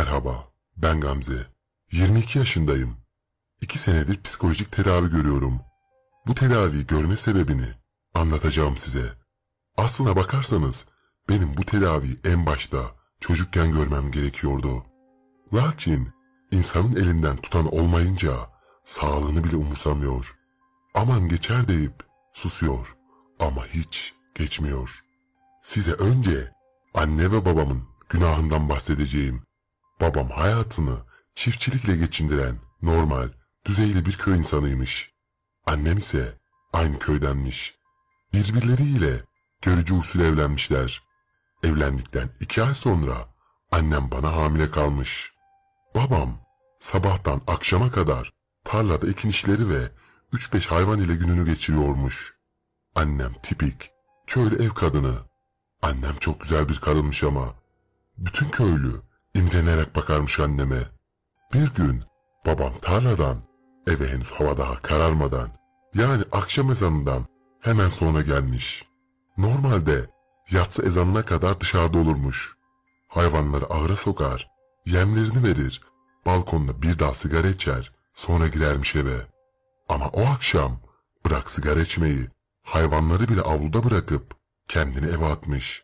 Merhaba, ben Gamze. 22 yaşındayım. 2 senedir psikolojik tedavi görüyorum. Bu tedaviyi görme sebebini anlatacağım size. Aslına bakarsanız benim bu tedaviyi en başta çocukken görmem gerekiyordu. Lakin insanın elinden tutan olmayınca sağlığını bile umursamıyor. Aman geçer deyip susuyor ama hiç geçmiyor. Size önce anne ve babamın günahından bahsedeceğim. Babam hayatını çiftçilikle geçindiren normal, düzeyli bir köy insanıymış. Annem ise aynı köydenmiş. Birbirleriyle görücü usul evlenmişler. Evlendikten iki ay sonra annem bana hamile kalmış. Babam sabahtan akşama kadar tarlada ekin işleri ve 3-5 hayvan ile gününü geçiriyormuş. Annem tipik, köylü ev kadını. Annem çok güzel bir kadınmış ama bütün köylü imtenerek bakarmış anneme. Bir gün babam tarladan eve henüz hava daha kararmadan yani akşam ezanından hemen sonra gelmiş. Normalde yatsı ezanına kadar dışarıda olurmuş. Hayvanları ahıra sokar, yemlerini verir, balkonda bir daha sigara içer, sonra girermiş eve. Ama o akşam bırak sigara içmeyi, hayvanları bile avluda bırakıp kendini eve atmış.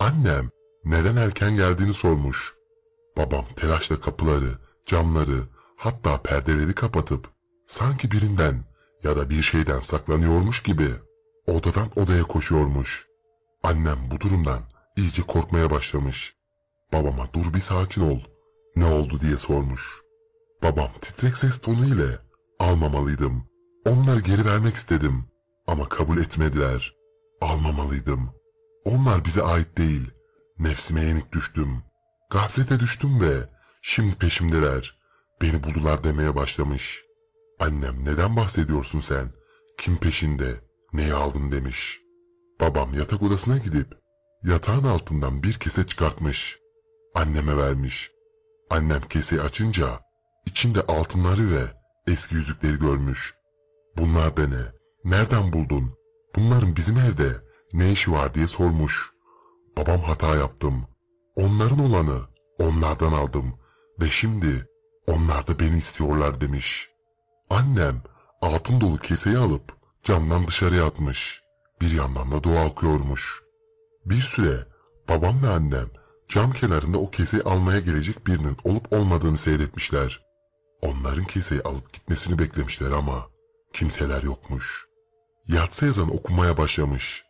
Annem neden erken geldiğini sormuş. Babam telaşla kapıları, camları, hatta perdeleri kapatıp sanki birinden ya da bir şeyden saklanıyormuş gibi odadan odaya koşuyormuş. Annem bu durumdan iyice korkmaya başlamış. Babama dur bir sakin ol, ne oldu diye sormuş. Babam titrek ses tonu ile almamalıydım. Onları geri vermek istedim ama kabul etmediler. Almamalıydım. Onlar bize ait değil. Nefsime yenik düştüm. Gaflete düştüm ve şimdi peşimdeler. Beni buldular demeye başlamış. Annem neden bahsediyorsun sen? Kim peşinde? Neyi aldın demiş. Babam yatak odasına gidip yatağın altından bir kese çıkartmış. Anneme vermiş. Annem keseyi açınca içinde altınları ve eski yüzükleri görmüş. Bunlar da ne? Nereden buldun? Bunların bizim evde ne işi var diye sormuş. Babam hata yaptım. Onların olanı onlardan aldım ve şimdi onlar da beni istiyorlar demiş. Annem altın dolu keseyi alıp camdan dışarıya atmış. Bir yandan da dua okuyormuş. Bir süre babam ve annem cam kenarında o keseyi almaya gelecek birinin olup olmadığını seyretmişler. Onların keseyi alıp gitmesini beklemişler ama kimseler yokmuş. Yatsı ezan okumaya başlamış.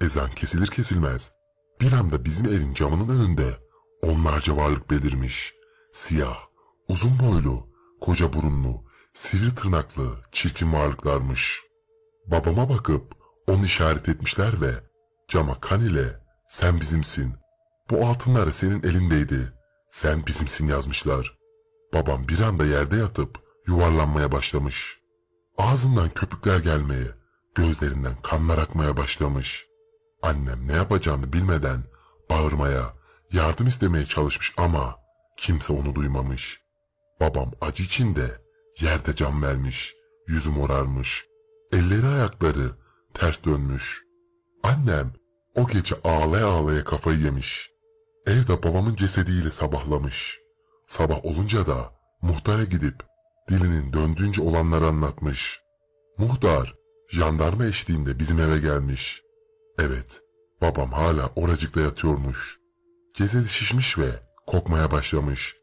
Ezan kesilir kesilmez bir anda bizim evin camının önünde onlarca varlık belirmiş. Siyah, uzun boylu, koca burunlu, sivri tırnaklı, çirkin varlıklarmış. Babama bakıp onu işaret etmişler ve cama kan ile sen bizimsin. Bu altınlar senin elindeydi. Sen bizimsin yazmışlar. Babam bir anda yerde yatıp yuvarlanmaya başlamış. Ağzından köpükler gelmeye, gözlerinden kanlar akmaya başlamış. Annem ne yapacağını bilmeden bağırmaya, yardım istemeye çalışmış ama kimse onu duymamış. Babam acı içinde yerde can vermiş, yüzü morarmış, elleri ayakları ters dönmüş. Annem o gece ağlaya ağlaya kafayı yemiş. Evde babamın cesediyle sabahlamış. Sabah olunca da muhtara gidip dilinin döndüğünce olanları anlatmış. Muhtar jandarma eşliğinde bizim eve gelmiş. Evet, babam hala oracıkta yatıyormuş. Cesedi şişmiş ve kokmaya başlamış.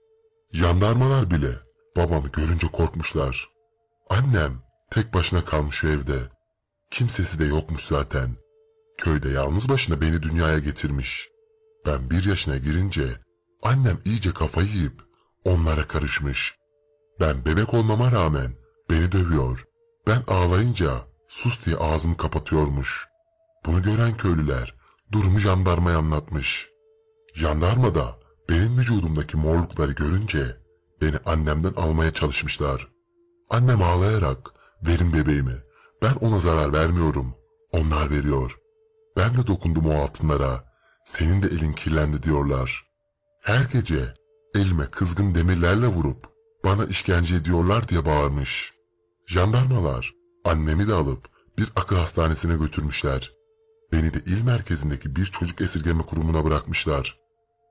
Jandarmalar bile babamı görünce korkmuşlar. Annem tek başına kalmış evde. Kimsesi de yokmuş zaten. Köyde yalnız başına beni dünyaya getirmiş. Ben bir yaşına girince annem iyice kafayı yiyip onlara karışmış. Ben bebek olmama rağmen beni dövüyor. Ben ağlayınca sus diye ağzımı kapatıyormuş. Bunu gören köylüler durumu jandarmaya anlatmış. Jandarma da benim vücudumdaki morlukları görünce beni annemden almaya çalışmışlar. Annem ağlayarak verin bebeğimi ben ona zarar vermiyorum onlar veriyor. Ben de dokundum o altınlara senin de elin kirlendi diyorlar. Her gece elime kızgın demirlerle vurup bana işkence ediyorlar diye bağırmış. Jandarmalar annemi de alıp bir akıl hastanesine götürmüşler. Beni de il merkezindeki bir çocuk esirgeme kurumuna bırakmışlar.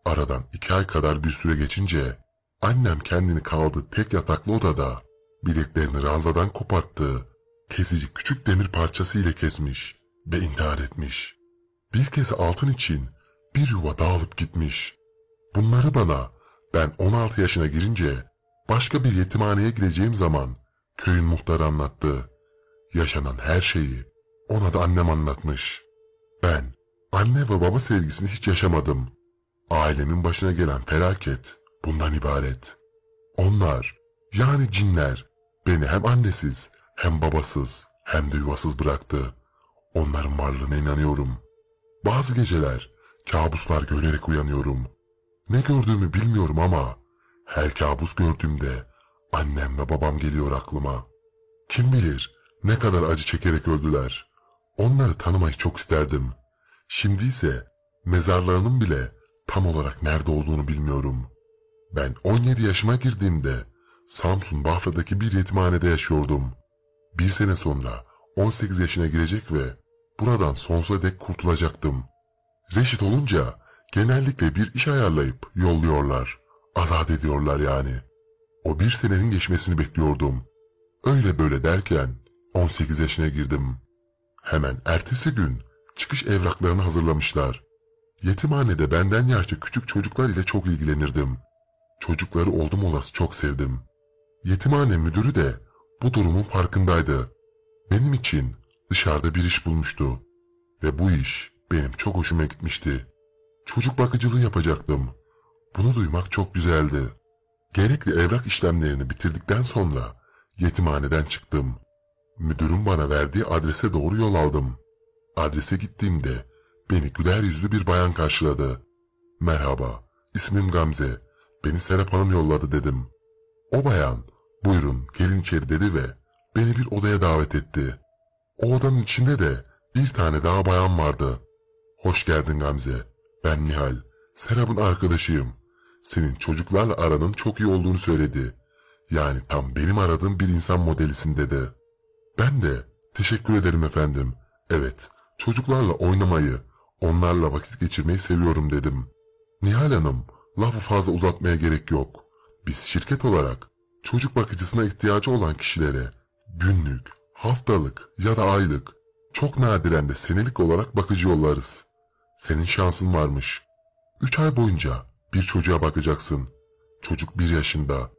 Aradan iki ay kadar bir süre geçince annem kendini kaldığı tek yataklı odada bileklerini ranzadan koparttı, kesici küçük demir parçası ile kesmiş ve intihar etmiş. Bir kez altın için bir yuva dağılıp gitmiş. Bunları bana ben 16 yaşına girince başka bir yetimhaneye gideceğim zaman köyün muhtarı anlattı. Yaşanan her şeyi ona da annem anlatmış. Ben anne ve baba sevgisini hiç yaşamadım. Ailemin başına gelen felaket bundan ibaret. Onlar yani cinler beni hem annesiz hem babasız hem de yuvasız bıraktı. Onların varlığına inanıyorum. Bazı geceler kabuslar görerek uyanıyorum. Ne gördüğümü bilmiyorum ama her kabus gördüğümde annem ve babam geliyor aklıma. Kim bilir ne kadar acı çekerek öldüler. Onları tanımayı çok isterdim. Şimdi ise mezarlarının bile tam olarak nerede olduğunu bilmiyorum. Ben 17 yaşıma girdiğimde Samsun Bafra'daki bir yetimhanede yaşıyordum. Bir sene sonra 18 yaşına girecek ve buradan sonsuza dek kurtulacaktım. Reşit olunca genellikle bir iş ayarlayıp yolluyorlar. Azat ediyorlar yani. O bir senenin geçmesini bekliyordum. Öyle böyle derken 18 yaşına girdim. Hemen ertesi gün çıkış evraklarını hazırlamışlar. Yetimhanede benden yaşça küçük çocuklar ile çok ilgilenirdim. Çocukları oldum olası çok sevdim. Yetimhane müdürü de bu durumun farkındaydı. Benim için dışarıda bir iş bulmuştu. Ve bu iş benim çok hoşuma gitmişti. Çocuk bakıcılığı yapacaktım. Bunu duymak çok güzeldi. Gerekli evrak işlemlerini bitirdikten sonra yetimhaneden çıktım. Müdürün bana verdiği adrese doğru yol aldım. Adrese gittiğimde beni güler yüzlü bir bayan karşıladı. Merhaba, ismim Gamze. Beni Serap Hanım yolladı dedim. O bayan, buyurun gelin içeri dedi ve beni bir odaya davet etti. O odanın içinde de bir tane daha bayan vardı. Hoş geldin Gamze. Ben Nihal, Serap'ın arkadaşıyım. Senin çocuklarla aranın çok iyi olduğunu söyledi. Yani tam benim aradığım bir insan modelisin dedi.'' Ben de. Teşekkür ederim efendim. Evet, çocuklarla oynamayı, onlarla vakit geçirmeyi seviyorum dedim. Nihal Hanım, lafı fazla uzatmaya gerek yok. Biz şirket olarak çocuk bakıcısına ihtiyacı olan kişilere günlük, haftalık ya da aylık, çok nadiren de senelik olarak bakıcı yollarız. Senin şansın varmış. Üç ay boyunca bir çocuğa bakacaksın. Çocuk bir yaşında.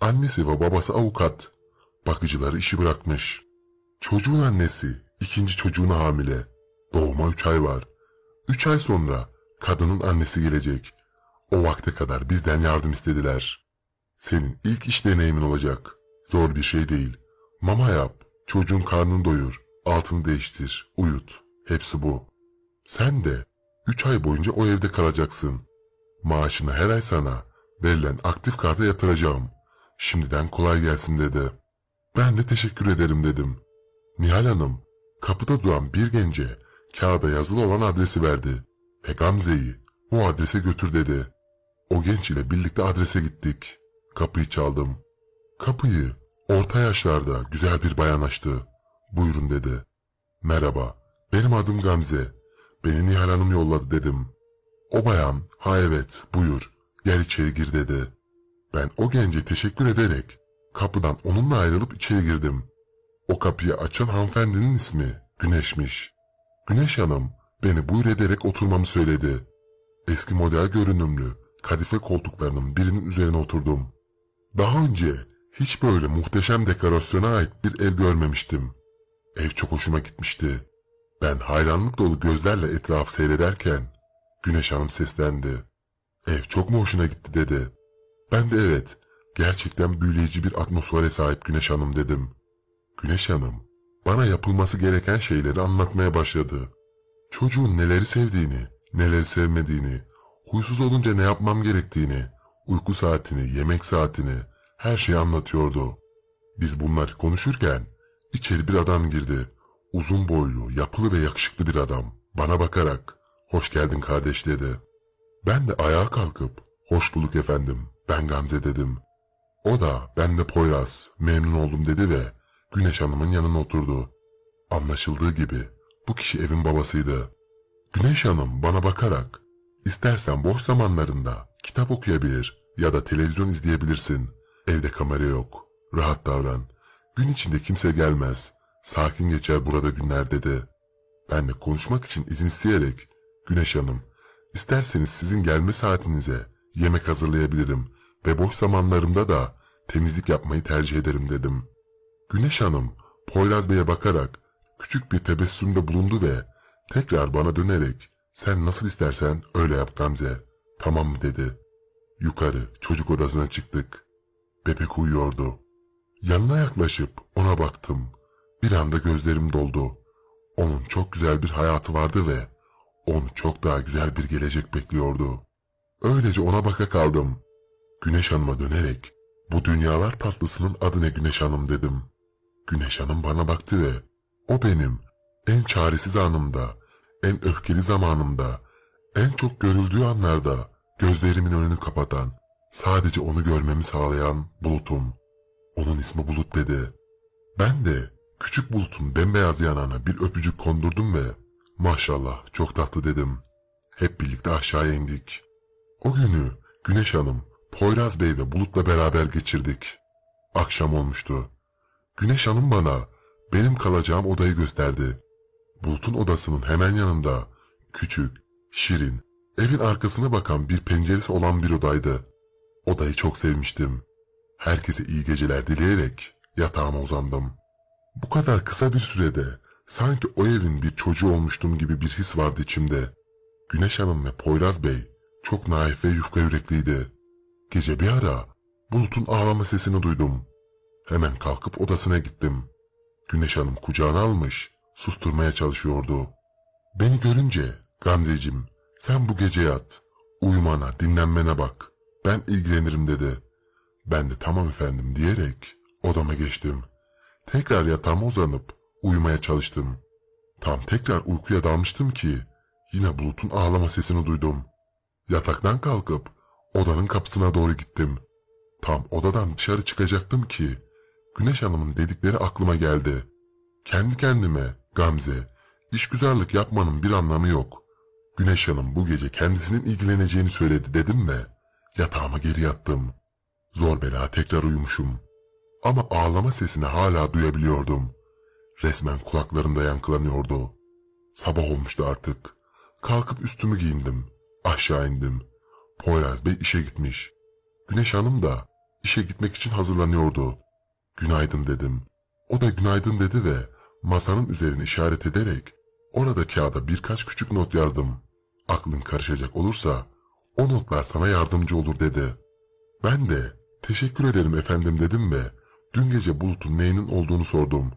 Annesi ve babası avukat. Bakıcıları işi bırakmış. Çocuğun annesi ikinci çocuğuna hamile. Doğuma üç ay var. Üç ay sonra kadının annesi gelecek. O vakte kadar bizden yardım istediler. Senin ilk iş deneyimin olacak. Zor bir şey değil. Mama yap, çocuğun karnını doyur, altını değiştir, uyut. Hepsi bu. Sen de üç ay boyunca o evde kalacaksın. Maaşını her ay sana verilen aktif karta yatıracağım. Şimdiden kolay gelsin dedi. Ben de teşekkür ederim dedim. Nihal Hanım kapıda duran bir gence kağıda yazılı olan adresi verdi ve Gamze'yi bu adrese götür dedi. O genç ile birlikte adrese gittik. Kapıyı çaldım. Kapıyı orta yaşlarda güzel bir bayan açtı. Buyurun dedi. Merhaba, benim adım Gamze. Beni Nihal Hanım yolladı dedim. O bayan, ha evet, buyur, gel içeri gir dedi. Ben o gence teşekkür ederek kapıdan onunla ayrılıp içeri girdim. O kapıyı açan hanımefendinin ismi Güneş'miş. Güneş Hanım beni buyur ederek oturmamı söyledi. Eski model görünümlü kadife koltuklarının birinin üzerine oturdum. Daha önce hiç böyle muhteşem dekorasyona ait bir ev görmemiştim. Ev çok hoşuma gitmişti. Ben hayranlık dolu gözlerle etrafı seyrederken Güneş Hanım seslendi. Ev çok mu hoşuna gitti dedi. Ben de evet gerçekten büyüleyici bir atmosfere sahip Güneş Hanım dedim. Güneş Hanım, bana yapılması gereken şeyleri anlatmaya başladı. Çocuğun neleri sevdiğini, neleri sevmediğini, huysuz olunca ne yapmam gerektiğini, uyku saatini, yemek saatini, her şeyi anlatıyordu. Biz bunları konuşurken içeri bir adam girdi. Uzun boylu, yapılı ve yakışıklı bir adam. Bana bakarak, hoş geldin kardeş dedi. Ben de ayağa kalkıp, hoş bulduk efendim, ben Gamze dedim. O da, ben de Poyraz, memnun oldum dedi ve Güneş Hanım'ın yanına oturdu. Anlaşıldığı gibi bu kişi evin babasıydı. Güneş Hanım bana bakarak istersen boş zamanlarında kitap okuyabilir ya da televizyon izleyebilirsin. Evde kamera yok. Rahat davran. Gün içinde kimse gelmez. Sakin geçer burada günler dedi. Ben de konuşmak için izin isteyerek Güneş Hanım isterseniz sizin gelme saatinize yemek hazırlayabilirim ve boş zamanlarımda da temizlik yapmayı tercih ederim dedim.'' Güneş Hanım Poyraz Bey'e bakarak küçük bir tebessümde bulundu ve tekrar bana dönerek sen nasıl istersen öyle yap Gamze. Tamam mı dedi. Yukarı çocuk odasına çıktık. Bebek uyuyordu. Yanına yaklaşıp ona baktım. Bir anda gözlerim doldu. Onun çok güzel bir hayatı vardı ve onu çok daha güzel bir gelecek bekliyordu. Öylece ona baka kaldım. Güneş Hanım'a dönerek bu dünyalar tatlısının adı ne Güneş Hanım dedim. Güneş Hanım bana baktı ve o benim en çaresiz anımda, en öfkeli zamanımda, en çok görüldüğü anlarda gözlerimin önünü kapatan, sadece onu görmemi sağlayan bulutum. Onun ismi Bulut dedi. Ben de küçük bulutun bembeyaz yanağına bir öpücük kondurdum ve maşallah çok tatlı dedim. Hep birlikte aşağıya indik. O günü Güneş Hanım, Poyraz Bey ve Bulut'la beraber geçirdik. Akşam olmuştu. Güneş Hanım bana benim kalacağım odayı gösterdi. Bulut'un odasının hemen yanında küçük, şirin, evin arkasına bakan bir penceresi olan bir odaydı. Odayı çok sevmiştim. Herkese iyi geceler dileyerek yatağıma uzandım. Bu kadar kısa bir sürede sanki o evin bir çocuğu olmuştum gibi bir his vardı içimde. Güneş Hanım ve Poyraz Bey çok naif ve yufka yürekliydi. Gece bir ara Bulut'un ağlama sesini duydum. Hemen kalkıp odasına gittim. Güneş Hanım kucağına almış, susturmaya çalışıyordu. Beni görünce, Gamzeciğim sen bu gece yat, uyumana, dinlenmene bak, ben ilgilenirim dedi. Ben de tamam efendim diyerek odama geçtim. Tekrar yatağıma uzanıp uyumaya çalıştım. Tam tekrar uykuya dalmıştım ki yine bulutun ağlama sesini duydum. Yataktan kalkıp odanın kapısına doğru gittim. Tam odadan dışarı çıkacaktım ki Güneş Hanım'ın dedikleri aklıma geldi. Kendi kendime, Gamze, işgüzarlık yapmanın bir anlamı yok. Güneş Hanım bu gece kendisinin ilgileneceğini söyledi dedim ve yatağıma geri yattım. Zor bela tekrar uyumuşum. Ama ağlama sesini hala duyabiliyordum. Resmen kulaklarımda yankılanıyordu. Sabah olmuştu artık. Kalkıp üstümü giyindim. Aşağı indim. Poyraz Bey işe gitmiş. Güneş Hanım da işe gitmek için hazırlanıyordu. Günaydın dedim. O da günaydın dedi ve masanın üzerine işaret ederek orada kağıda birkaç küçük not yazdım. Aklın karışacak olursa o notlar sana yardımcı olur dedi. Ben de teşekkür ederim efendim dedim ve dün gece bulutun neyinin olduğunu sordum.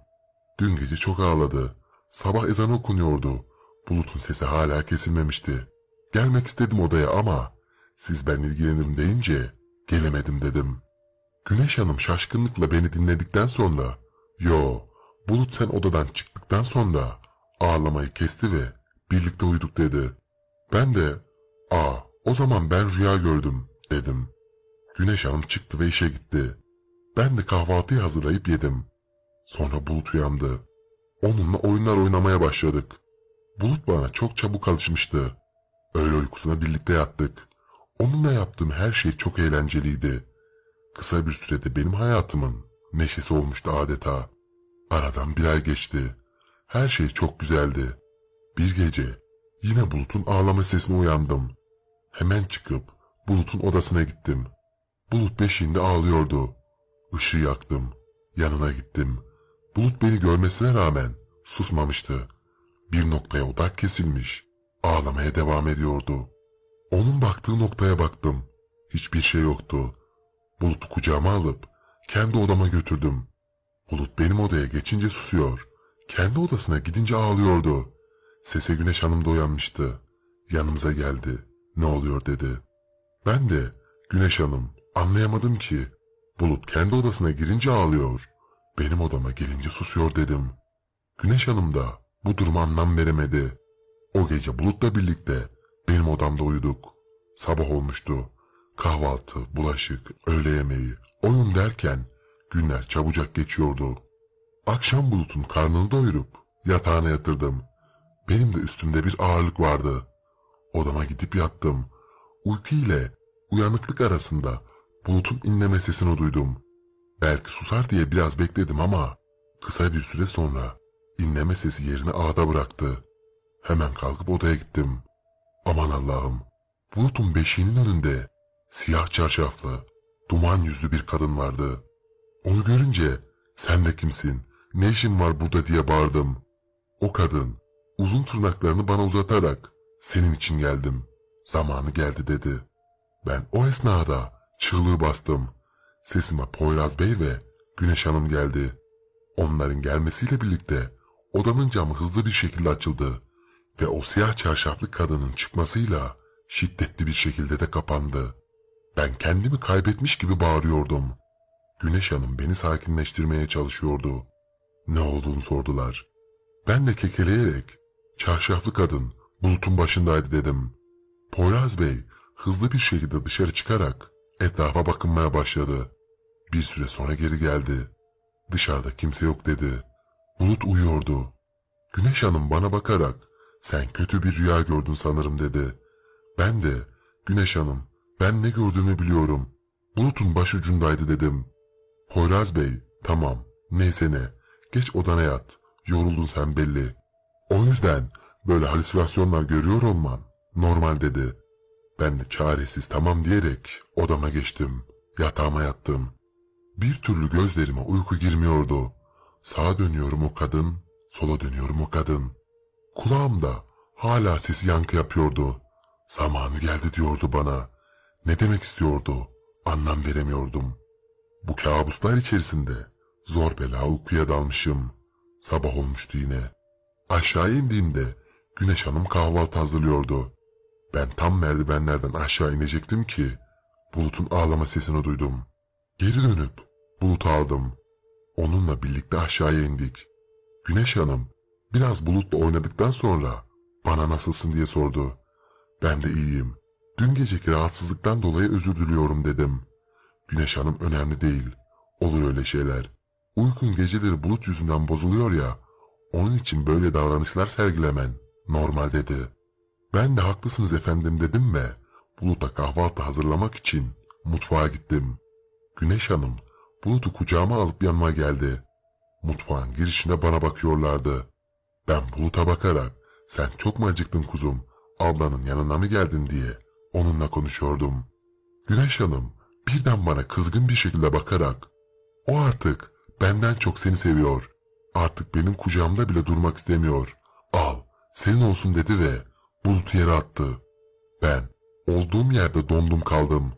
Dün gece çok ağladı. Sabah ezan okunuyordu. Bulutun sesi hala kesilmemişti. Gelmek istedim odaya ama siz ben ilgilenirim deyince gelemedim dedim.'' Güneş Hanım şaşkınlıkla beni dinledikten sonra, ''Yo, Bulut sen odadan çıktıktan sonra ağlamayı kesti ve birlikte uyuduk.'' dedi. Ben de, ''Aa, o zaman ben rüya gördüm.'' dedim. Güneş Hanım çıktı ve işe gitti. Ben de kahvaltıyı hazırlayıp yedim. Sonra Bulut uyandı. Onunla oyunlar oynamaya başladık. Bulut bana çok çabuk alışmıştı. Öğle uykusuna birlikte yattık. Onunla yaptığım her şey çok eğlenceliydi.'' Kısa bir sürede benim hayatımın neşesi olmuştu adeta. Aradan bir ay geçti. Her şey çok güzeldi. Bir gece yine Bulut'un ağlama sesine uyandım. Hemen çıkıp Bulut'un odasına gittim. Bulut beşiğinde ağlıyordu. Işığı yaktım. Yanına gittim. Bulut beni görmesine rağmen susmamıştı. Bir noktaya odak kesilmiş. Ağlamaya devam ediyordu. Onun baktığı noktaya baktım. Hiçbir şey yoktu. Bulut'u kucağıma alıp kendi odama götürdüm. Bulut benim odaya geçince susuyor. Kendi odasına gidince ağlıyordu. Sese Güneş Hanım da uyanmıştı. Yanımıza geldi. Ne oluyor dedi. Ben de Güneş Hanım anlayamadım ki. Bulut kendi odasına girince ağlıyor. Benim odama gelince susuyor dedim. Güneş Hanım da bu duruma anlam veremedi. O gece Bulut'la birlikte benim odamda uyuduk. Sabah olmuştu. Kahvaltı, bulaşık, öğle yemeği, oyun derken günler çabucak geçiyordu. Akşam bulutun karnını doyurup yatağına yatırdım. Benim de üstümde bir ağırlık vardı. Odama gidip yattım. Uyku ile uyanıklık arasında bulutun inleme sesini duydum. Belki susar diye biraz bekledim ama kısa bir süre sonra inleme sesi yerini ağda bıraktı. Hemen kalkıp odaya gittim. Aman Allah'ım bulutun beşiğinin önünde Siyah çarşaflı, duman yüzlü bir kadın vardı. Onu görünce sen de kimsin, ne işin var burada diye bağırdım. O kadın uzun tırnaklarını bana uzatarak senin için geldim, zamanı geldi dedi. Ben o esnada çığlığı bastım. Sesime Poyraz Bey ve Güneş Hanım geldi. Onların gelmesiyle birlikte odanın camı hızlı bir şekilde açıldı ve o siyah çarşaflı kadının çıkmasıyla şiddetli bir şekilde de kapandı. Ben kendimi kaybetmiş gibi bağırıyordum. Güneş Hanım beni sakinleştirmeye çalışıyordu. Ne olduğunu sordular. Ben de kekeleyerek, çarşaflı kadın bulutun başındaydı dedim. Poyraz Bey hızlı bir şekilde dışarı çıkarak etrafa bakınmaya başladı. Bir süre sonra geri geldi. Dışarıda kimse yok dedi. Bulut uyuyordu. Güneş Hanım bana bakarak sen kötü bir rüya gördün sanırım dedi. Ben de Güneş Hanım ben ne gördüğümü biliyorum. Bulutun başucundaydı dedim. Poyraz Bey, tamam, neyse ne. Geç odana yat. Yoruldun sen belli. O yüzden böyle halüsinasyonlar görüyor olman normal dedi. Ben de çaresiz tamam diyerek odama geçtim. Yatağıma yattım. Bir türlü gözlerime uyku girmiyordu. Sağa dönüyorum o kadın, sola dönüyorum o kadın. Kulağımda hala sesi yankı yapıyordu. Zamanı geldi diyordu bana. Ne demek istiyordu? Anlam veremiyordum. Bu kabuslar içerisinde zor bela uykuya dalmışım. Sabah olmuştu yine. Aşağı indiğimde Güneş Hanım kahvaltı hazırlıyordu. Ben tam merdivenlerden aşağı inecektim ki Bulut'un ağlama sesini duydum. Geri dönüp Bulut'u aldım. Onunla birlikte aşağıya indik. Güneş Hanım biraz Bulut'la oynadıktan sonra bana nasılsın diye sordu. Ben de iyiyim. Dün geceki rahatsızlıktan dolayı özür diliyorum dedim. Güneş Hanım önemli değil. Olur öyle şeyler. Uykun geceleri bulut yüzünden bozuluyor ya. Onun için böyle davranışlar sergilemen normal dedi. Ben de haklısınız efendim dedim ve Bulut'a kahvaltı hazırlamak için mutfağa gittim. Güneş Hanım Bulut'u kucağıma alıp yanıma geldi. Mutfağın girişine bana bakıyorlardı. Ben Bulut'a bakarak sen çok mu acıktın kuzum ablanın yanına mı geldin diye Onunla konuşuyordum. Güneş Hanım birden bana kızgın bir şekilde bakarak ''O artık benden çok seni seviyor. Artık benim kucağımda bile durmak istemiyor. Al, senin olsun.'' dedi ve bulutu yere attı. Ben olduğum yerde dondum kaldım.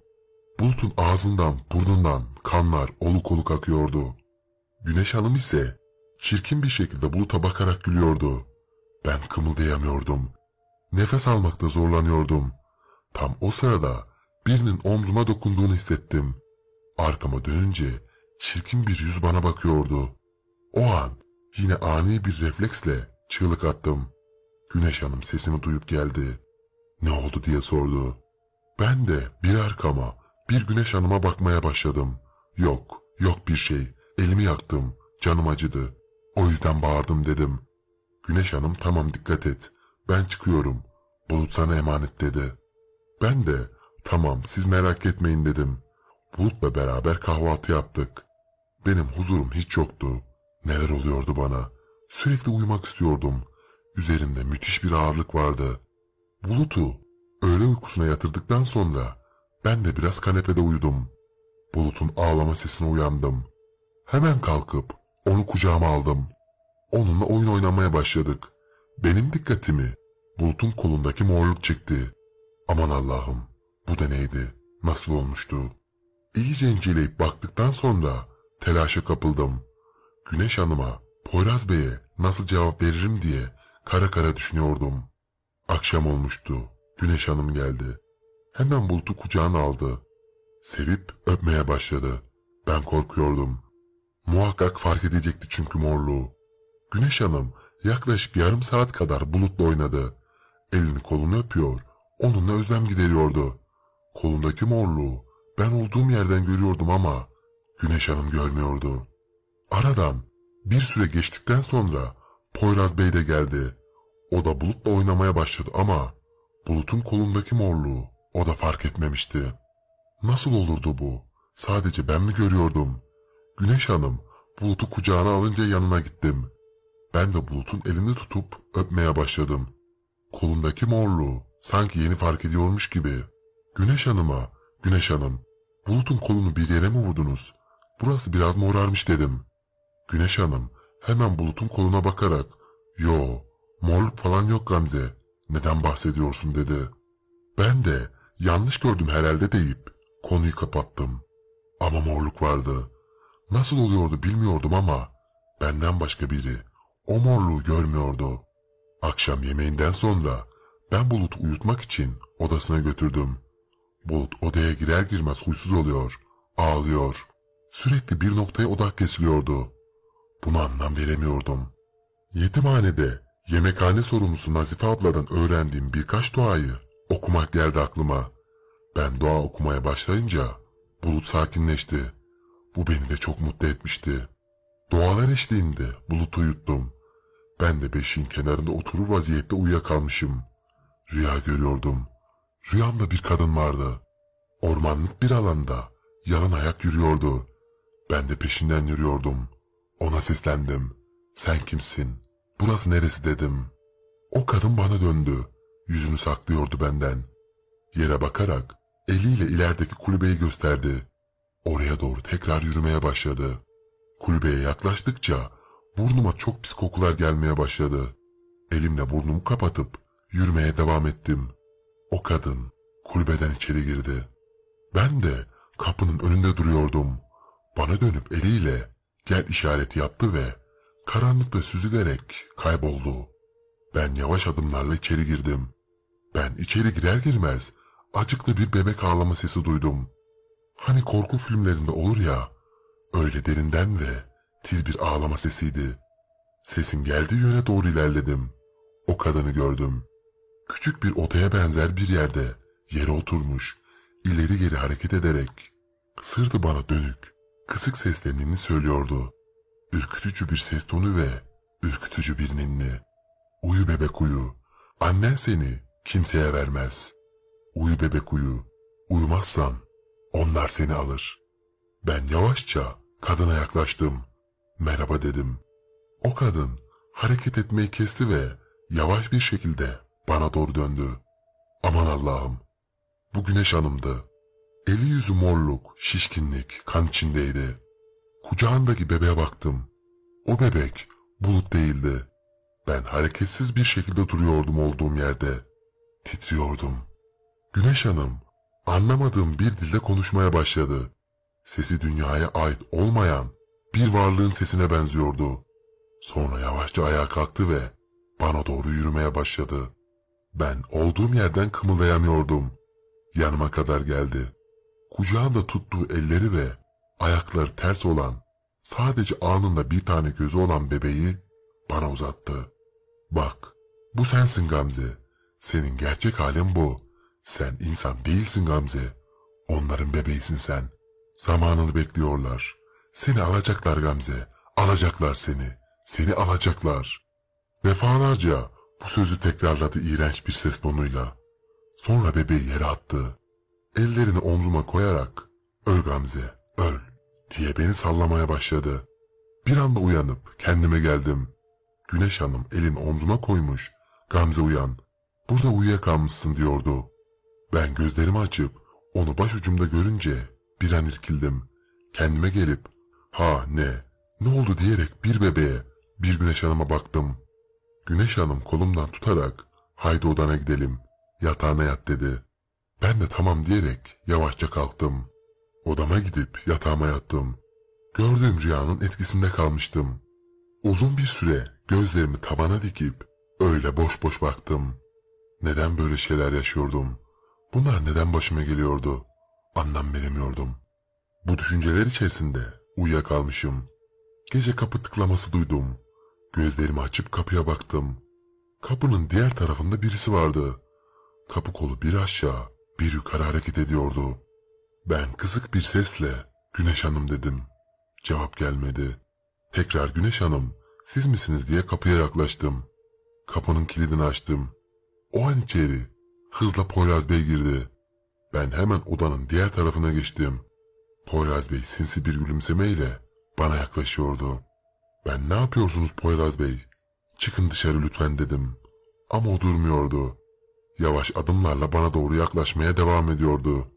Bulutun ağzından, burnundan kanlar oluk oluk akıyordu. Güneş Hanım ise çirkin bir şekilde buluta bakarak gülüyordu. Ben kımıldayamıyordum. Nefes almakta zorlanıyordum. Tam o sırada birinin omzuma dokunduğunu hissettim. Arkama dönünce çirkin bir yüz bana bakıyordu. O an yine ani bir refleksle çığlık attım. Güneş Hanım sesimi duyup geldi. Ne oldu diye sordu. Ben de bir arkama bir Güneş Hanım'a bakmaya başladım. Yok, yok bir şey. Elimi yaktım. Canım acıdı. O yüzden bağırdım dedim. Güneş Hanım tamam dikkat et. Ben çıkıyorum. Bulut sana emanet dedi.'' Ben de tamam siz merak etmeyin dedim. Bulut'la beraber kahvaltı yaptık. Benim huzurum hiç yoktu. Neler oluyordu bana? Sürekli uyumak istiyordum. Üzerimde müthiş bir ağırlık vardı. Bulut'u öğle uykusuna yatırdıktan sonra ben de biraz kanepede uyudum. Bulut'un ağlama sesine uyandım. Hemen kalkıp onu kucağıma aldım. Onunla oyun oynamaya başladık. Benim dikkatimi Bulut'un kolundaki morluk çekti. Aman Allah'ım bu da neydi? Nasıl olmuştu? İyice inceleyip baktıktan sonra telaşa kapıldım. Güneş Hanım'a, Poyraz Bey'e nasıl cevap veririm diye kara kara düşünüyordum. Akşam olmuştu. Güneş Hanım geldi. Hemen Bulut'u kucağına aldı. Sevip öpmeye başladı. Ben korkuyordum. Muhakkak fark edecekti çünkü morluğu. Güneş Hanım yaklaşık yarım saat kadar Bulut'la oynadı. Elini kolunu öpüyor, Onunla özlem gideriyordu. Kolumdaki morluğu ben olduğum yerden görüyordum ama Güneş Hanım görmüyordu. Aradan bir süre geçtikten sonra Poyraz Bey de geldi. O da Bulut'la oynamaya başladı ama Bulut'un kolundaki morluğu o da fark etmemişti. Nasıl olurdu bu? Sadece ben mi görüyordum? Güneş Hanım Bulut'u kucağına alınca yanına gittim. Ben de Bulut'un elini tutup öpmeye başladım. Kolundaki morluğu Sanki yeni fark ediyormuş gibi. Güneş Hanım'a, Güneş Hanım, Bulut'un kolunu bir yere mi vurdunuz? Burası biraz morarmış dedim. Güneş Hanım hemen Bulut'un koluna bakarak, yo, morluk falan yok Gamze, neden bahsediyorsun dedi. Ben de yanlış gördüm herhalde deyip konuyu kapattım. Ama morluk vardı. Nasıl oluyordu bilmiyordum ama benden başka biri o morluğu görmüyordu. Akşam yemeğinden sonra ben Bulut'u uyutmak için odasına götürdüm. Bulut odaya girer girmez huysuz oluyor, ağlıyor. Sürekli bir noktaya odak kesiliyordu. Bunu anlam veremiyordum. Yetimhanede yemekhane sorumlusu Nazife abladan öğrendiğim birkaç duayı okumak geldi aklıma. Ben dua okumaya başlayınca Bulut sakinleşti. Bu beni de çok mutlu etmişti. Dualar eşliğinde Bulut'u uyuttum. Ben de beşin kenarında oturur vaziyette uyuyakalmışım. Rüya görüyordum. Rüyamda bir kadın vardı. Ormanlık bir alanda yalın ayak yürüyordu. Ben de peşinden yürüyordum. Ona seslendim. Sen kimsin? Burası neresi dedim. O kadın bana döndü. Yüzünü saklıyordu benden. Yere bakarak eliyle ilerideki kulübeyi gösterdi. Oraya doğru tekrar yürümeye başladı. Kulübeye yaklaştıkça burnuma çok pis kokular gelmeye başladı. Elimle burnumu kapatıp Yürümeye devam ettim. O kadın kulübeden içeri girdi. Ben de kapının önünde duruyordum. Bana dönüp eliyle gel işareti yaptı ve karanlıkta süzülerek kayboldu. Ben yavaş adımlarla içeri girdim. Ben içeri girer girmez acıklı bir bebek ağlama sesi duydum. Hani korku filmlerinde olur ya, öyle derinden ve tiz bir ağlama sesiydi. Sesin geldiği yöne doğru ilerledim. O kadını gördüm küçük bir odaya benzer bir yerde yere oturmuş, ileri geri hareket ederek sırtı bana dönük, kısık sesle ninni söylüyordu. Ürkütücü bir ses tonu ve ürkütücü bir ninni. Uyu bebek uyu, annen seni kimseye vermez. Uyu bebek uyu, uyumazsan onlar seni alır. Ben yavaşça kadına yaklaştım. Merhaba dedim. O kadın hareket etmeyi kesti ve yavaş bir şekilde bana doğru döndü. Aman Allah'ım. Bu güneş hanımdı. Eli yüzü morluk, şişkinlik, kan içindeydi. Kucağındaki bebeğe baktım. O bebek bulut değildi. Ben hareketsiz bir şekilde duruyordum olduğum yerde. Titriyordum. Güneş Hanım anlamadığım bir dilde konuşmaya başladı. Sesi dünyaya ait olmayan bir varlığın sesine benziyordu. Sonra yavaşça ayağa kalktı ve bana doğru yürümeye başladı. Ben olduğum yerden kımıldayamıyordum. Yanıma kadar geldi. Kucağında tuttuğu elleri ve ayakları ters olan, sadece anında bir tane gözü olan bebeği bana uzattı. Bak, bu sensin Gamze. Senin gerçek halin bu. Sen insan değilsin Gamze. Onların bebeğisin sen. Zamanını bekliyorlar. Seni alacaklar Gamze. Alacaklar seni. Seni alacaklar. Defalarca bu sözü tekrarladı iğrenç bir ses tonuyla. Sonra bebeği yere attı. Ellerini omzuma koyarak öl Gamze öl diye beni sallamaya başladı. Bir anda uyanıp kendime geldim. Güneş Hanım elini omzuma koymuş. Gamze uyan burada uyuyakalmışsın diyordu. Ben gözlerimi açıp onu başucumda görünce bir an irkildim. Kendime gelip ha ne ne oldu diyerek bir bebeğe bir güneş hanıma baktım. Güneş Hanım kolumdan tutarak haydi odana gidelim yatağına yat dedi. Ben de tamam diyerek yavaşça kalktım. Odama gidip yatağıma yattım. Gördüğüm rüyanın etkisinde kalmıştım. Uzun bir süre gözlerimi tabana dikip öyle boş boş baktım. Neden böyle şeyler yaşıyordum? Bunlar neden başıma geliyordu? Anlam veremiyordum. Bu düşünceler içerisinde uyuyakalmışım. Gece kapı tıklaması duydum. Gözlerimi açıp kapıya baktım. Kapının diğer tarafında birisi vardı. Kapı kolu bir aşağı, bir yukarı hareket ediyordu. Ben kısık bir sesle Güneş Hanım dedim. Cevap gelmedi. Tekrar Güneş Hanım, siz misiniz diye kapıya yaklaştım. Kapının kilidini açtım. O an içeri hızla Poyraz Bey girdi. Ben hemen odanın diğer tarafına geçtim. Poyraz Bey sinsi bir gülümsemeyle bana yaklaşıyordu. Ben ne yapıyorsunuz Poyraz Bey? Çıkın dışarı lütfen dedim. Ama o durmuyordu. Yavaş adımlarla bana doğru yaklaşmaya devam ediyordu.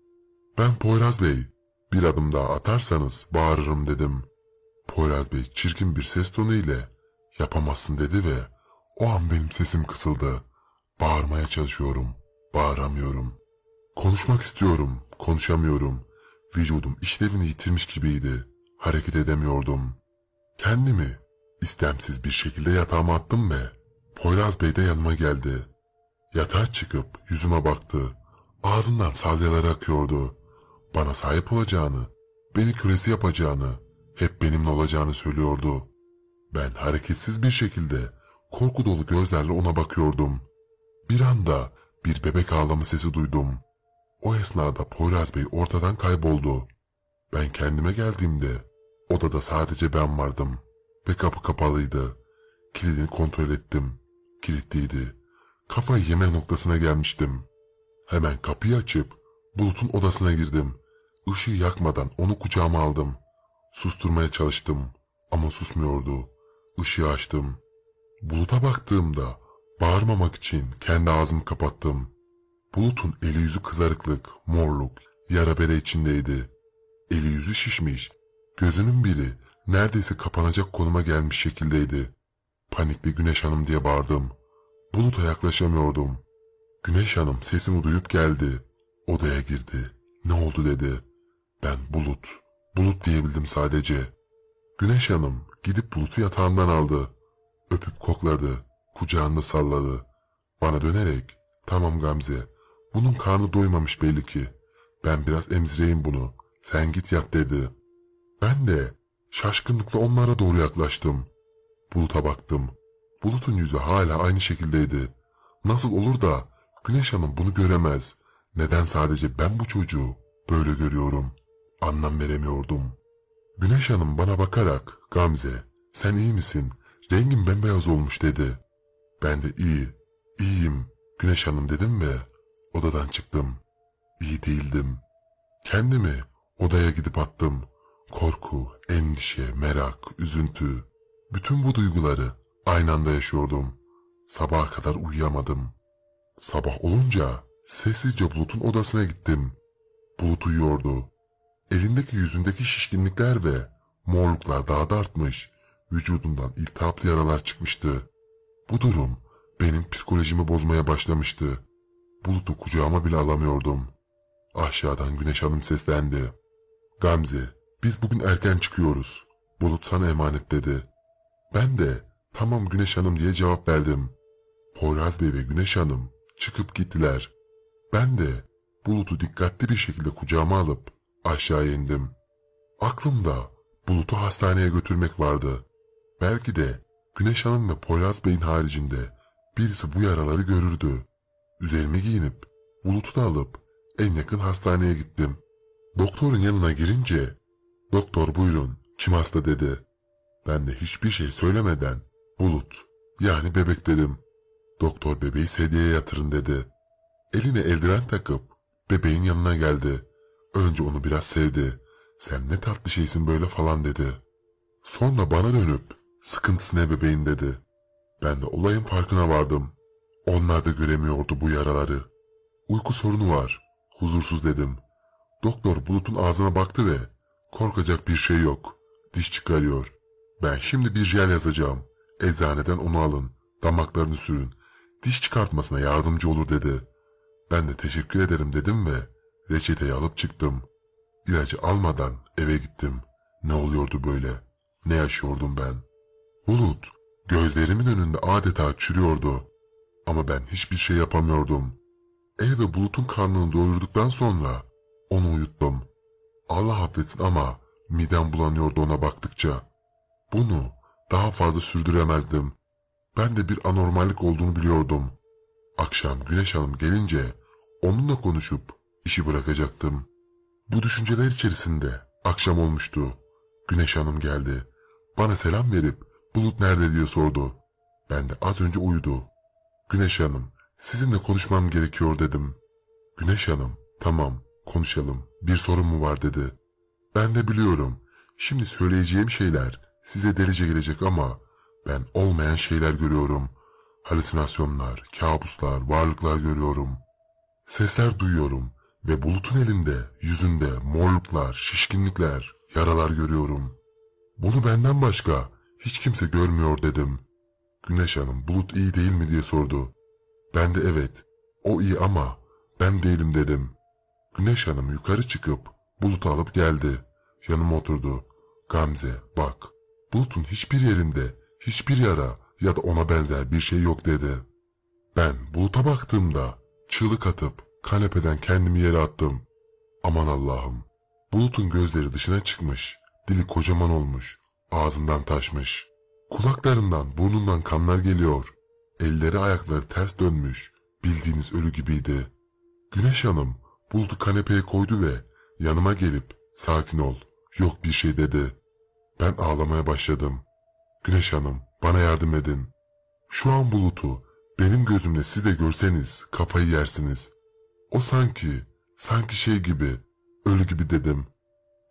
Ben Poyraz Bey, bir adım daha atarsanız bağırırım dedim. Poyraz Bey çirkin bir ses tonu ile yapamazsın dedi ve o an benim sesim kısıldı. Bağırmaya çalışıyorum, bağıramıyorum. Konuşmak istiyorum, konuşamıyorum. Vücudum işlevini yitirmiş gibiydi. Hareket edemiyordum. Kendimi İstemsiz bir şekilde yatağıma attım ve Poyraz Bey de yanıma geldi. Yatağa çıkıp yüzüme baktı. Ağzından salyalar akıyordu. Bana sahip olacağını, beni küresi yapacağını, hep benimle olacağını söylüyordu. Ben hareketsiz bir şekilde korku dolu gözlerle ona bakıyordum. Bir anda bir bebek ağlama sesi duydum. O esnada Poyraz Bey ortadan kayboldu. Ben kendime geldiğimde odada sadece ben vardım.'' Ve kapı kapalıydı. Kilidini kontrol ettim. Kilitliydi. Kafa yeme noktasına gelmiştim. Hemen kapıyı açıp Bulut'un odasına girdim. Işığı yakmadan onu kucağıma aldım. Susturmaya çalıştım ama susmuyordu. Işığı açtım. Bulut'a baktığımda bağırmamak için kendi ağzımı kapattım. Bulut'un eli yüzü kızarıklık, morluk, yara bere içindeydi. Eli yüzü şişmiş. Gözünün biri neredeyse kapanacak konuma gelmiş şekildeydi. Panikli Güneş Hanım diye bağırdım. Buluta yaklaşamıyordum. Güneş Hanım sesimi duyup geldi. Odaya girdi. Ne oldu dedi. Ben Bulut. Bulut diyebildim sadece. Güneş Hanım gidip Bulut'u yatağından aldı. Öpüp kokladı. Kucağında salladı. Bana dönerek tamam Gamze bunun karnı doymamış belli ki. Ben biraz emzireyim bunu. Sen git yat dedi. Ben de Şaşkınlıkla onlara doğru yaklaştım. Buluta baktım. Bulutun yüzü hala aynı şekildeydi. Nasıl olur da Güneş Hanım bunu göremez. Neden sadece ben bu çocuğu böyle görüyorum? Anlam veremiyordum. Güneş Hanım bana bakarak Gamze sen iyi misin? Rengin bembeyaz olmuş dedi. Ben de iyi, iyiyim Güneş Hanım dedim ve odadan çıktım. İyi değildim. Kendimi odaya gidip attım. Korku, endişe, merak, üzüntü. Bütün bu duyguları aynı anda yaşıyordum. Sabaha kadar uyuyamadım. Sabah olunca sessizce Bulut'un odasına gittim. Bulut uyuyordu. Elindeki yüzündeki şişkinlikler ve morluklar daha da artmış. Vücudundan iltihaplı yaralar çıkmıştı. Bu durum benim psikolojimi bozmaya başlamıştı. Bulut'u kucağıma bile alamıyordum. Aşağıdan Güneş Hanım seslendi. Gamze, biz bugün erken çıkıyoruz. Bulut sana emanet dedi. Ben de tamam Güneş Hanım diye cevap verdim. Poyraz Bey ve Güneş Hanım çıkıp gittiler. Ben de Bulut'u dikkatli bir şekilde kucağıma alıp aşağı indim. Aklımda Bulut'u hastaneye götürmek vardı. Belki de Güneş Hanım ve Poyraz Bey'in haricinde birisi bu yaraları görürdü. Üzerimi giyinip Bulut'u da alıp en yakın hastaneye gittim. Doktorun yanına girince Doktor buyurun, kim hasta dedi. Ben de hiçbir şey söylemeden, bulut, yani bebek dedim. Doktor bebeği sedyeye yatırın dedi. Eline eldiven takıp, bebeğin yanına geldi. Önce onu biraz sevdi. Sen ne tatlı şeysin böyle falan dedi. Sonra bana dönüp, sıkıntısı ne bebeğin dedi. Ben de olayın farkına vardım. Onlar da göremiyordu bu yaraları. Uyku sorunu var, huzursuz dedim. Doktor bulutun ağzına baktı ve Korkacak bir şey yok. Diş çıkarıyor. Ben şimdi bir jel yazacağım. Eczaneden onu alın. Damaklarını sürün. Diş çıkartmasına yardımcı olur dedi. Ben de teşekkür ederim dedim ve reçeteyi alıp çıktım. İlacı almadan eve gittim. Ne oluyordu böyle? Ne yaşıyordum ben? Bulut gözlerimin önünde adeta çürüyordu. Ama ben hiçbir şey yapamıyordum. Evde bulutun karnını doyurduktan sonra onu uyuttum. Allah affetsin ama midem bulanıyordu ona baktıkça. Bunu daha fazla sürdüremezdim. Ben de bir anormallik olduğunu biliyordum. Akşam Güneş Hanım gelince onunla konuşup işi bırakacaktım. Bu düşünceler içerisinde akşam olmuştu. Güneş Hanım geldi. Bana selam verip Bulut nerede diye sordu. Ben de az önce uyudu. Güneş Hanım sizinle konuşmam gerekiyor dedim. Güneş Hanım tamam konuşalım bir sorun mu var dedi. Ben de biliyorum. Şimdi söyleyeceğim şeyler size delice gelecek ama ben olmayan şeyler görüyorum. Halüsinasyonlar, kabuslar, varlıklar görüyorum. Sesler duyuyorum ve bulutun elinde, yüzünde morluklar, şişkinlikler, yaralar görüyorum. Bunu benden başka hiç kimse görmüyor dedim. Güneş Hanım bulut iyi değil mi diye sordu. Ben de evet, o iyi ama ben değilim dedim. Güneş Hanım yukarı çıkıp Bulut'u alıp geldi. Yanıma oturdu. Gamze bak. Bulut'un hiçbir yerinde hiçbir yara ya da ona benzer bir şey yok dedi. Ben Bulut'a baktığımda çığlık atıp kanepeden kendimi yere attım. Aman Allah'ım. Bulut'un gözleri dışına çıkmış. Dili kocaman olmuş. Ağzından taşmış. Kulaklarından burnundan kanlar geliyor. Elleri ayakları ters dönmüş. Bildiğiniz ölü gibiydi. Güneş Hanım Buldu kanepeye koydu ve yanıma gelip sakin ol yok bir şey dedi. Ben ağlamaya başladım. Güneş Hanım bana yardım edin. Şu an bulutu benim gözümle siz de görseniz kafayı yersiniz. O sanki, sanki şey gibi, ölü gibi dedim.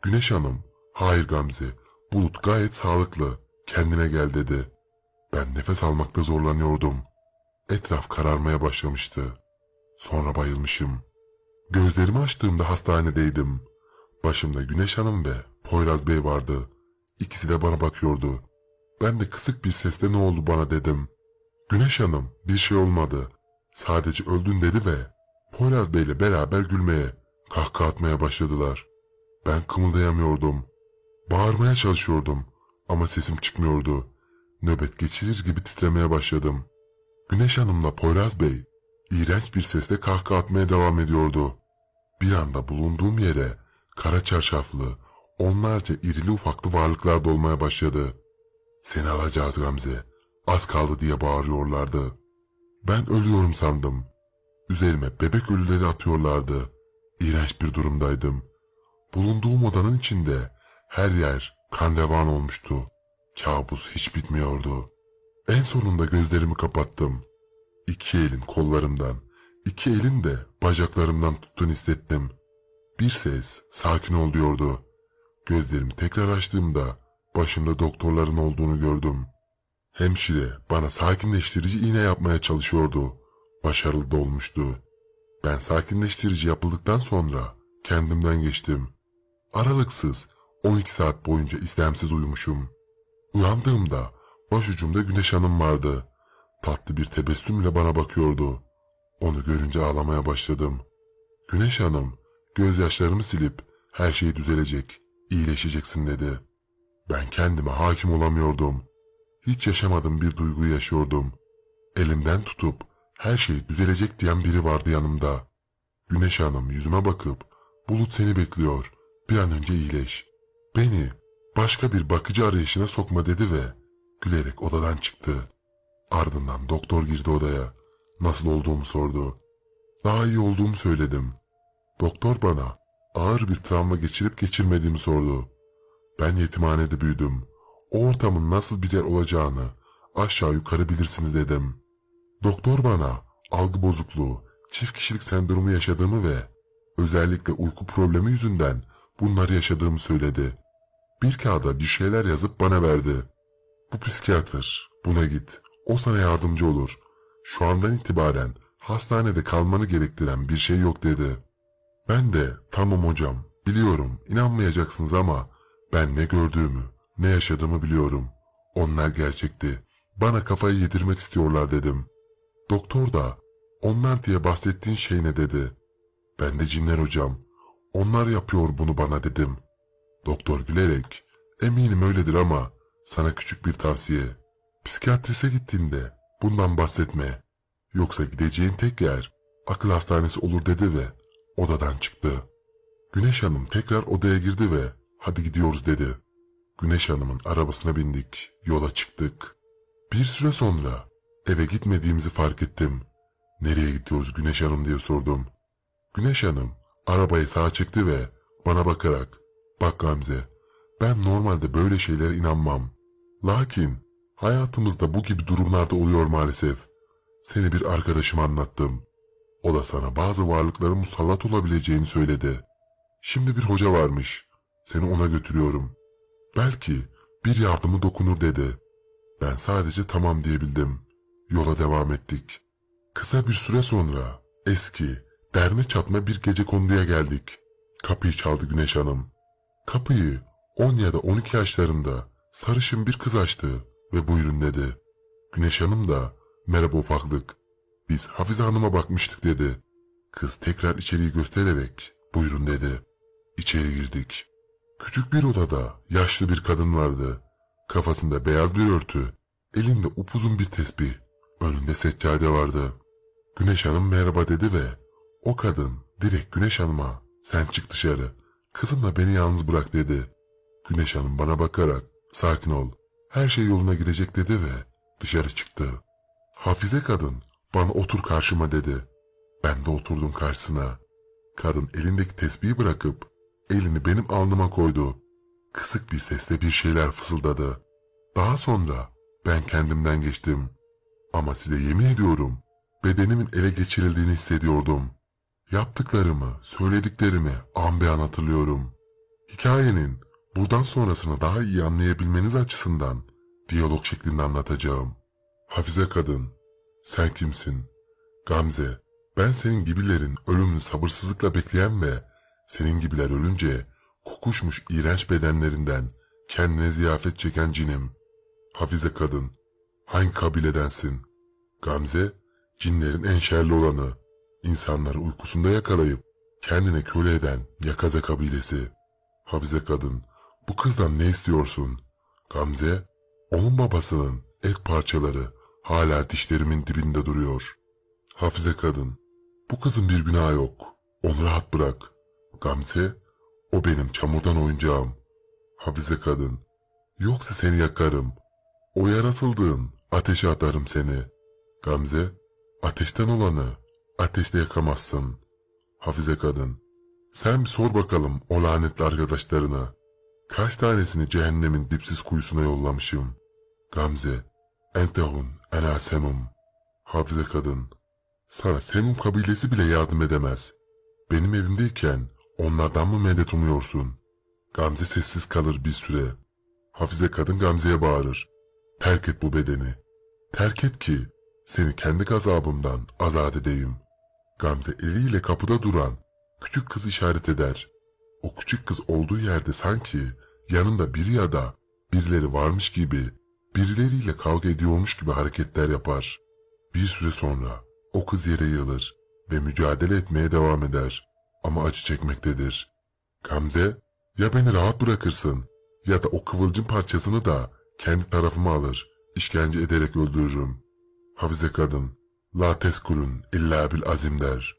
Güneş Hanım, hayır Gamze, bulut gayet sağlıklı, kendine gel dedi. Ben nefes almakta zorlanıyordum. Etraf kararmaya başlamıştı. Sonra bayılmışım.'' Gözlerimi açtığımda hastanedeydim. Başımda Güneş Hanım ve Poyraz Bey vardı. İkisi de bana bakıyordu. Ben de kısık bir sesle ne oldu bana dedim. Güneş Hanım bir şey olmadı. Sadece öldün dedi ve Poyraz Bey ile beraber gülmeye, kahkaha atmaya başladılar. Ben kımıldayamıyordum. Bağırmaya çalışıyordum ama sesim çıkmıyordu. Nöbet geçirir gibi titremeye başladım. Güneş Hanım'la Poyraz Bey iğrenç bir sesle kahkaha atmaya devam ediyordu. Bir anda bulunduğum yere kara çarşaflı, onlarca irili ufaklı varlıklar dolmaya başladı. Seni alacağız Gamze, az kaldı diye bağırıyorlardı. Ben ölüyorum sandım. Üzerime bebek ölüleri atıyorlardı. İğrenç bir durumdaydım. Bulunduğum odanın içinde her yer kan revan olmuştu. Kabus hiç bitmiyordu. En sonunda gözlerimi kapattım. İki elin kollarımdan İki elin de bacaklarımdan tuttuğunu hissettim. Bir ses sakin ol diyordu. Gözlerimi tekrar açtığımda başımda doktorların olduğunu gördüm. Hemşire bana sakinleştirici iğne yapmaya çalışıyordu. Başarılı da olmuştu. Ben sakinleştirici yapıldıktan sonra kendimden geçtim. Aralıksız 12 saat boyunca istemsiz uyumuşum. Uyandığımda başucumda Güneş Hanım vardı. Tatlı bir tebessümle bana bakıyordu. Onu görünce ağlamaya başladım. Güneş Hanım, gözyaşlarımı silip her şey düzelecek, iyileşeceksin dedi. Ben kendime hakim olamıyordum. Hiç yaşamadım bir duygu yaşıyordum. Elimden tutup her şey düzelecek diyen biri vardı yanımda. Güneş Hanım yüzüme bakıp, bulut seni bekliyor, bir an önce iyileş. Beni başka bir bakıcı arayışına sokma dedi ve gülerek odadan çıktı. Ardından doktor girdi odaya. Nasıl olduğumu sordu. Daha iyi olduğumu söyledim. Doktor bana ağır bir travma geçirip geçirmediğimi sordu. Ben yetimhanede büyüdüm. O ortamın nasıl bir yer olacağını aşağı yukarı bilirsiniz dedim. Doktor bana algı bozukluğu, çift kişilik sendromu yaşadığımı ve özellikle uyku problemi yüzünden bunları yaşadığımı söyledi. Bir kağıda bir şeyler yazıp bana verdi. Bu psikiyatr, buna git, o sana yardımcı olur. Şu andan itibaren hastanede kalmanı gerektiren bir şey yok dedi. Ben de tamam hocam biliyorum inanmayacaksınız ama ben ne gördüğümü ne yaşadığımı biliyorum. Onlar gerçekti. Bana kafayı yedirmek istiyorlar dedim. Doktor da onlar diye bahsettiğin şey ne dedi. Ben de cinler hocam. Onlar yapıyor bunu bana dedim. Doktor gülerek eminim öyledir ama sana küçük bir tavsiye. Psikiyatrise gittiğinde Bundan bahsetme. Yoksa gideceğin tek yer akıl hastanesi olur dedi ve odadan çıktı. Güneş Hanım tekrar odaya girdi ve hadi gidiyoruz dedi. Güneş Hanım'ın arabasına bindik, yola çıktık. Bir süre sonra eve gitmediğimizi fark ettim. Nereye gidiyoruz Güneş Hanım diye sordum. Güneş Hanım arabayı sağa çekti ve bana bakarak ''Bak Gamze, ben normalde böyle şeylere inanmam. Lakin Hayatımızda bu gibi durumlarda oluyor maalesef. Seni bir arkadaşım anlattım. O da sana bazı varlıkların musallat olabileceğini söyledi. Şimdi bir hoca varmış. Seni ona götürüyorum. Belki bir yardımı dokunur dedi. Ben sadece tamam diyebildim. Yola devam ettik. Kısa bir süre sonra eski, derne çatma bir gece konuya geldik. Kapıyı çaldı Güneş Hanım. Kapıyı 10 ya da 12 yaşlarında sarışın bir kız açtı ve buyurun dedi. Güneş Hanım da merhaba ufaklık biz Hafize Hanım'a bakmıştık dedi. Kız tekrar içeriği göstererek buyurun dedi. İçeri girdik. Küçük bir odada yaşlı bir kadın vardı. Kafasında beyaz bir örtü, elinde upuzun bir tesbih, önünde seccade vardı. Güneş Hanım merhaba dedi ve o kadın direkt Güneş Hanım'a sen çık dışarı, kızımla beni yalnız bırak dedi. Güneş Hanım bana bakarak sakin ol, her şey yoluna girecek dedi ve dışarı çıktı. Hafize kadın bana otur karşıma dedi. Ben de oturdum karşısına. Kadın elindeki tesbihi bırakıp elini benim alnıma koydu. Kısık bir sesle bir şeyler fısıldadı. Daha sonra ben kendimden geçtim. Ama size yemin ediyorum bedenimin ele geçirildiğini hissediyordum. Yaptıklarımı, söylediklerimi an be an hatırlıyorum. Hikayenin Buradan sonrasını daha iyi anlayabilmeniz açısından diyalog şeklinde anlatacağım. Hafize kadın, sen kimsin? Gamze, ben senin gibilerin ölümünü sabırsızlıkla bekleyen ve senin gibiler ölünce kokuşmuş iğrenç bedenlerinden kendine ziyafet çeken cinim. Hafize kadın, hangi kabiledensin? Gamze, cinlerin en şerli olanı, insanları uykusunda yakalayıp kendine köle eden Yakaza kabilesi. Hafize kadın, bu kızdan ne istiyorsun? Gamze, onun babasının et parçaları hala dişlerimin dibinde duruyor. Hafize kadın, bu kızın bir günahı yok. Onu rahat bırak. Gamze, o benim çamurdan oyuncağım. Hafize kadın, yoksa seni yakarım. O yaratıldığın ateşe atarım seni. Gamze, ateşten olanı ateşle yakamazsın. Hafize kadın, sen bir sor bakalım o lanetli arkadaşlarına. Kaç tanesini cehennemin dipsiz kuyusuna yollamışım. Gamze, Entehun, Ena Semum. Hafize kadın, sana Semum kabilesi bile yardım edemez. Benim evimdeyken onlardan mı medet umuyorsun? Gamze sessiz kalır bir süre. Hafize kadın Gamze'ye bağırır. Terk et bu bedeni. Terk et ki seni kendi gazabımdan azat edeyim. Gamze eliyle kapıda duran küçük kız işaret eder. O küçük kız olduğu yerde sanki yanında biri ya da birileri varmış gibi, birileriyle kavga ediyormuş gibi hareketler yapar. Bir süre sonra o kız yere yığılır ve mücadele etmeye devam eder ama acı çekmektedir. Gamze, ya beni rahat bırakırsın ya da o kıvılcım parçasını da kendi tarafıma alır, işkence ederek öldürürüm. Hafize kadın, la teskurun illa bil azim der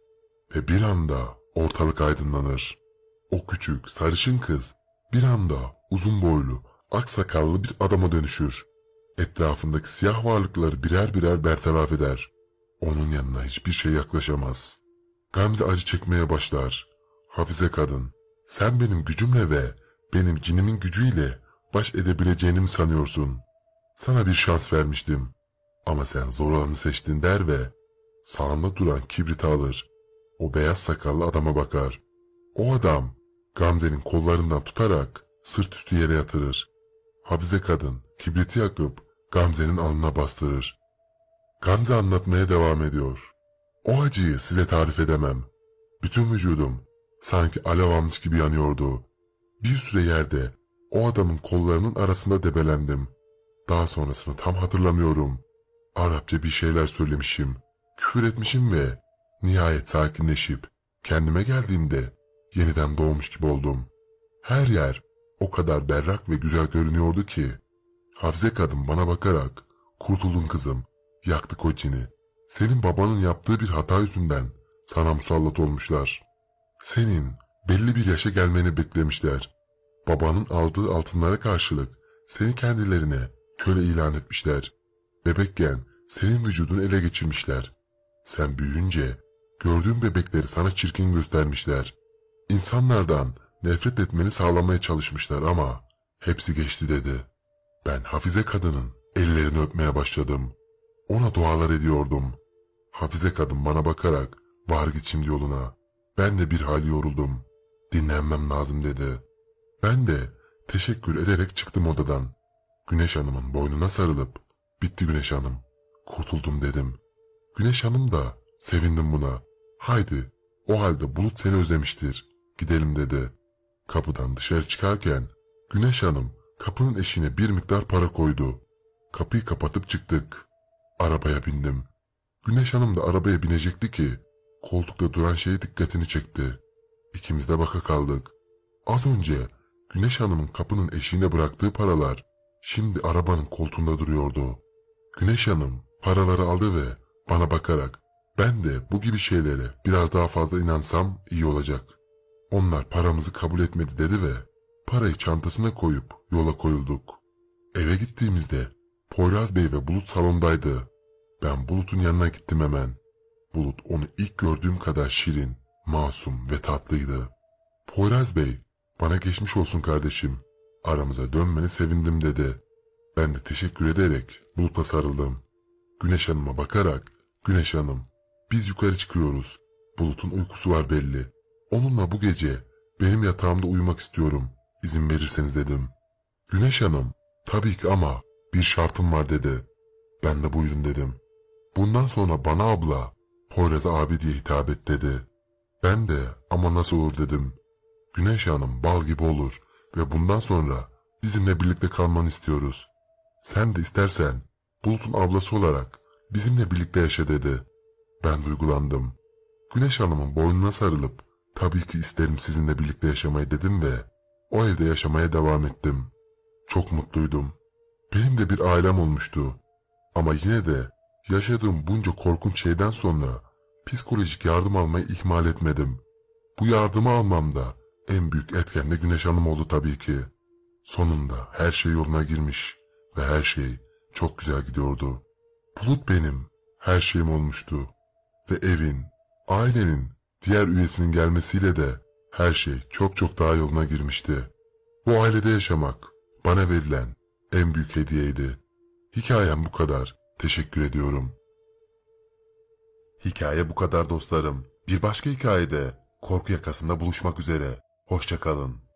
ve bir anda ortalık aydınlanır. O küçük sarışın kız bir anda uzun boylu, ak sakallı bir adama dönüşür. Etrafındaki siyah varlıkları birer birer bertaraf eder. Onun yanına hiçbir şey yaklaşamaz. Gamze acı çekmeye başlar. Hafize kadın, sen benim gücümle ve benim cinimin gücüyle baş edebileceğini mi sanıyorsun? Sana bir şans vermiştim. Ama sen zor olanı seçtin der ve sağında duran kibriti alır. O beyaz sakallı adama bakar. O adam Gamze'nin kollarından tutarak sırt üstü yere yatırır. Hafize kadın kibriti yakıp Gamze'nin alnına bastırır. Gamze anlatmaya devam ediyor. O acıyı size tarif edemem. Bütün vücudum sanki alev almış gibi yanıyordu. Bir süre yerde o adamın kollarının arasında debelendim. Daha sonrasını tam hatırlamıyorum. Arapça bir şeyler söylemişim. Küfür etmişim ve nihayet sakinleşip kendime geldiğimde yeniden doğmuş gibi oldum. Her yer o kadar berrak ve güzel görünüyordu ki. Hafize kadın bana bakarak, kurtuldun kızım, yaktı koçini. Senin babanın yaptığı bir hata yüzünden sana musallat olmuşlar. Senin belli bir yaşa gelmeni beklemişler. Babanın aldığı altınlara karşılık seni kendilerine köle ilan etmişler. Bebekken senin vücudunu ele geçirmişler. Sen büyüyünce gördüğün bebekleri sana çirkin göstermişler. İnsanlardan nefret etmeni sağlamaya çalışmışlar ama hepsi geçti dedi. Ben Hafize kadının ellerini öpmeye başladım. Ona dualar ediyordum. Hafize kadın bana bakarak var git şimdi yoluna. Ben de bir hal yoruldum. Dinlenmem lazım dedi. Ben de teşekkür ederek çıktım odadan. Güneş Hanım'ın boynuna sarılıp bitti Güneş Hanım. Kurtuldum dedim. Güneş Hanım da sevindim buna. Haydi o halde bulut seni özlemiştir gidelim dedi. Kapıdan dışarı çıkarken Güneş Hanım kapının eşine bir miktar para koydu. Kapıyı kapatıp çıktık. Arabaya bindim. Güneş Hanım da arabaya binecekti ki koltukta duran şey dikkatini çekti. İkimiz de baka kaldık. Az önce Güneş Hanım'ın kapının eşiğine bıraktığı paralar şimdi arabanın koltuğunda duruyordu. Güneş Hanım paraları aldı ve bana bakarak ben de bu gibi şeylere biraz daha fazla inansam iyi olacak.'' Onlar paramızı kabul etmedi dedi ve parayı çantasına koyup yola koyulduk. Eve gittiğimizde Poyraz Bey ve Bulut salondaydı. Ben Bulut'un yanına gittim hemen. Bulut onu ilk gördüğüm kadar şirin, masum ve tatlıydı. Poyraz Bey, bana geçmiş olsun kardeşim. Aramıza dönmeni sevindim dedi. Ben de teşekkür ederek Bulut'a sarıldım. Güneş Hanım'a bakarak, Güneş Hanım, biz yukarı çıkıyoruz. Bulut'un uykusu var belli. Onunla bu gece benim yatağımda uyumak istiyorum. İzin verirseniz dedim. Güneş Hanım, tabii ki ama bir şartım var dedi. Ben de buyurun dedim. Bundan sonra bana abla, Poyraz abi diye hitap et dedi. Ben de ama nasıl olur dedim. Güneş Hanım bal gibi olur ve bundan sonra bizimle birlikte kalmanı istiyoruz. Sen de istersen Bulut'un ablası olarak bizimle birlikte yaşa dedi. Ben duygulandım. Güneş Hanım'ın boynuna sarılıp Tabii ki isterim sizinle birlikte yaşamayı dedim ve o evde yaşamaya devam ettim. Çok mutluydum. Benim de bir ailem olmuştu. Ama yine de yaşadığım bunca korkunç şeyden sonra psikolojik yardım almayı ihmal etmedim. Bu yardımı almamda en büyük etken de Güneş Hanım oldu tabii ki. Sonunda her şey yoluna girmiş ve her şey çok güzel gidiyordu. Bulut benim, her şeyim olmuştu ve evin, ailenin Diğer üyesinin gelmesiyle de her şey çok çok daha yoluna girmişti. Bu ailede yaşamak bana verilen en büyük hediyeydi. Hikayem bu kadar. Teşekkür ediyorum. Hikaye bu kadar dostlarım. Bir başka hikayede korku yakasında buluşmak üzere. Hoşçakalın.